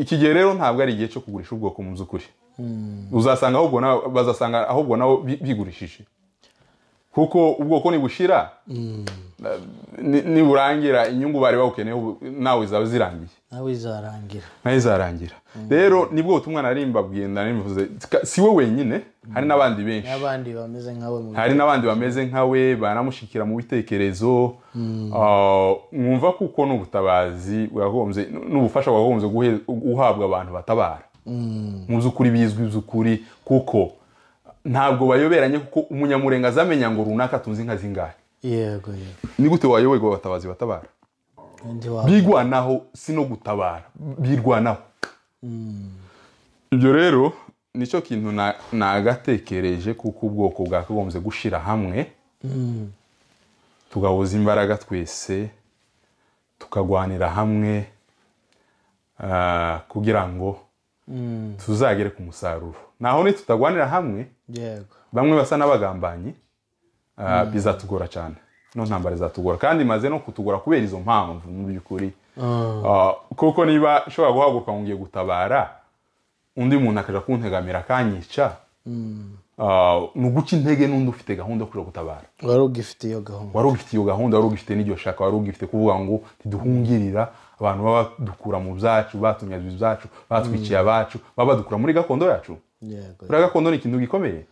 iki gihe rero ntabwo ari igihe cyo kugurisha ubwoko mu by'ukuri hmm. uzasanga ahubwo bazasanga ahubwo nawe bigurishije kuko ubwoko nibushira mm. niburangira inyungu bari bawukeneye nawe zaba zirangiye nawe izarangira nawe izarangira mm. rero nibwo butumwa narimba bwenda narimuvuze si we wenyine mm. hari n'abandi benshi hari n'abandi bameze nkawe banamushikira mu bitekerezo ah, mwumva kuko n'ubutabazi bwagombye n'ubufasha bwagombye guhabwa abantu batabara mu by'ukuri bizwi by'ukuri kuko ntabwo bayoberanye kuko umunyamurenga azamenya ngo runaka tunze inka zingahe yego yego ni gute wayoberwa abatabazi batabara birwanaho si no gutabara birwanaho hmm. ibyo rero nicyo kintu nagatekereje kuko ubwoko bwakagombye gushyira hamwe hmm. tugahuza imbaraga twese tukagwanira hamwe ah, kugira ngo hmm. tuzagere ku musaruro naho nitutagwanira hamwe bamwe basa n'abagambanyi uh, hmm. bizatugora cyane no ntambara izatugora kandi imaze no kutugora kubera izo mpamvu mu by'ukuri ah. uh, kuko niba ushobora guhaguruka ngo ngiye gutabara undi muntu akajya kuntegamira akanyica hmm. uh, ni uguca intege n'undi ufite gahunda yo kujya gutabara wari ugifite iyo gahunda wari ugifite iyo gahunda wari ugifite n'ibyo ushaka wari ugifite kuvuga ngo ntiduhungirira abantu baba badukura mu byacu batumye ibyacu batwikiye hmm. abacu baba badukura muri gakondo yacu buriya gakondo ni ikintu gikomeye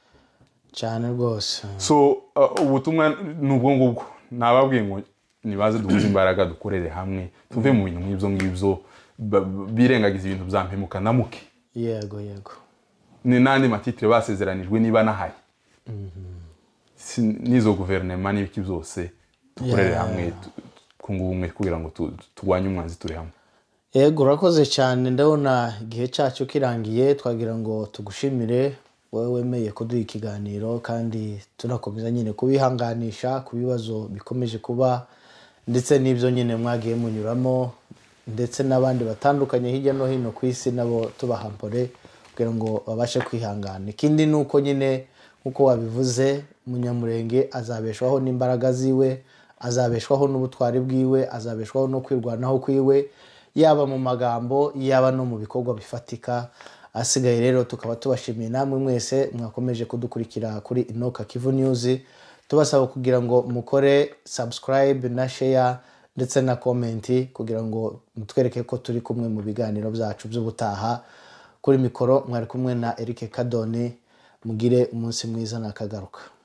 cyane rwose uh, so uh, ubutumwa ni ubwo ngubwo nababwiye ngo nibaze duhuze imbaraga dukorere hamwe tuve mu bintu nk'ibyo ngibyo birengagiza ibintu bya mpemuka na muke yego yego ni n'andi matitire basezeranijwe niba nahari mm-hmm. n'izo guverinoma n'ibiki byose dukorere hamwe twunga ubumwe kugira ngo turwanye umwanzi turi hamwe yego urakoze cyane ndabona igihe cyacu kirangiye twagira ngo tugushimire wowe wemeye kuduha ikiganiro kandi tunakomeza nyine kubihanganisha ku bibazo bikomeje kuba ndetse n'ibyo nyine mwagiye munyuramo ndetse n'abandi batandukanye hirya no hino ku isi nabo tubahampore kugira ngo babashe kwihangana ikindi ni uko nyine nk'uko wabivuze munyamurenge azabeshwaho n'imbaraga ziwe azabeshwaho n'ubutwari bwiwe azabeshwaho no kwirwanaho kwiwe yaba mu magambo yaba no mu bikorwa bifatika asigaye rero tukaba tubashimiye namwe mwese mwakomeje kudukurikira kuri inoka kivu nyuzi tubasaba kugira ngo mukore sabusikarayibe na sheya ndetse na komenti kugira ngo mutwereke ko turi kumwe mu biganiro byacu by'ubutaha kuri mikoro mwari kumwe na erike kadoni mugire umunsi mwiza nakagaruka